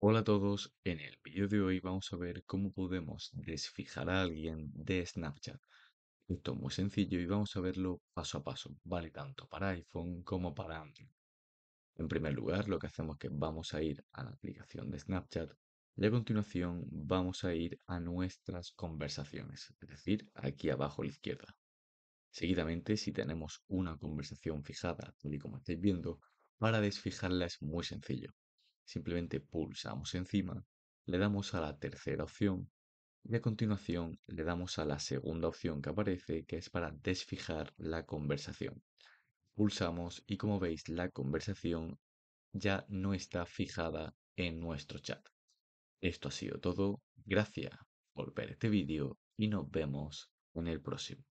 Hola a todos, en el vídeo de hoy vamos a ver cómo podemos desfijar a alguien de Snapchat. Esto es muy sencillo y vamos a verlo paso a paso, vale tanto para iPhone como para Android. En primer lugar, lo que hacemos es que vamos a ir a la aplicación de Snapchat y a continuación vamos a ir a nuestras conversaciones, es decir, aquí abajo a la izquierda. Seguidamente, si tenemos una conversación fijada, y como estáis viendo, para desfijarla es muy sencillo. Simplemente pulsamos encima, le damos a la tercera opción y a continuación le damos a la segunda opción que aparece que es para desfijar la conversación. Pulsamos y como veis la conversación ya no está fijada en nuestro chat. Esto ha sido todo, gracias por ver este vídeo y nos vemos en el próximo.